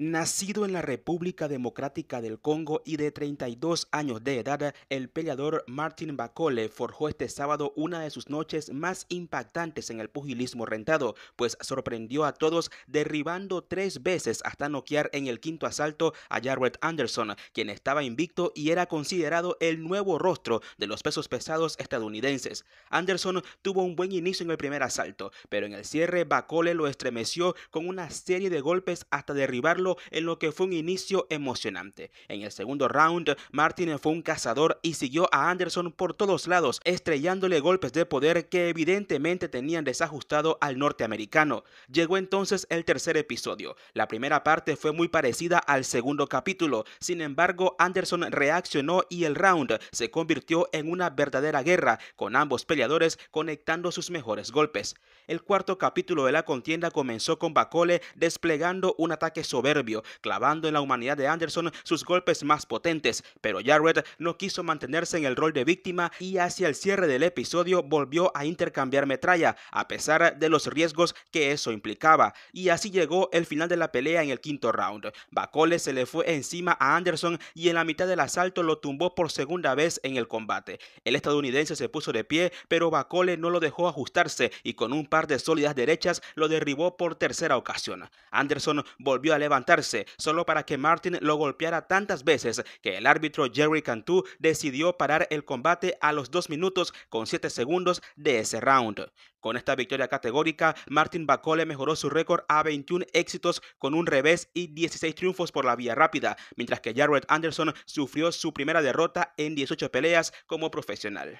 Nacido en la República Democrática del Congo y de 32 años de edad, el peleador Martin Bacole forjó este sábado una de sus noches más impactantes en el pugilismo rentado, pues sorprendió a todos derribando tres veces hasta noquear en el quinto asalto a Jarrett Anderson, quien estaba invicto y era considerado el nuevo rostro de los pesos pesados estadounidenses. Anderson tuvo un buen inicio en el primer asalto, pero en el cierre Bacole lo estremeció con una serie de golpes hasta derribarlo en lo que fue un inicio emocionante. En el segundo round, Martin fue un cazador y siguió a Anderson por todos lados, estrellándole golpes de poder que evidentemente tenían desajustado al norteamericano. Llegó entonces el tercer episodio. La primera parte fue muy parecida al segundo capítulo, sin embargo Anderson reaccionó y el round se convirtió en una verdadera guerra, con ambos peleadores conectando sus mejores golpes. El cuarto capítulo de la contienda comenzó con Bacole desplegando un ataque soberbio clavando en la humanidad de Anderson sus golpes más potentes, pero Jarrett no quiso mantenerse en el rol de víctima y hacia el cierre del episodio volvió a intercambiar metralla, a pesar de los riesgos que eso implicaba, y así llegó el final de la pelea en el quinto round. Bacole se le fue encima a Anderson y en la mitad del asalto lo tumbó por segunda vez en el combate. El estadounidense se puso de pie, pero Bacole no lo dejó ajustarse y con un par de sólidas derechas lo derribó por tercera ocasión. Anderson volvió a levantar solo para que Martin lo golpeara tantas veces que el árbitro Jerry Cantú decidió parar el combate a los 2 minutos con 7 segundos de ese round. Con esta victoria categórica, Martin Bacole mejoró su récord a 21 éxitos con un revés y 16 triunfos por la vía rápida, mientras que Jared Anderson sufrió su primera derrota en 18 peleas como profesional.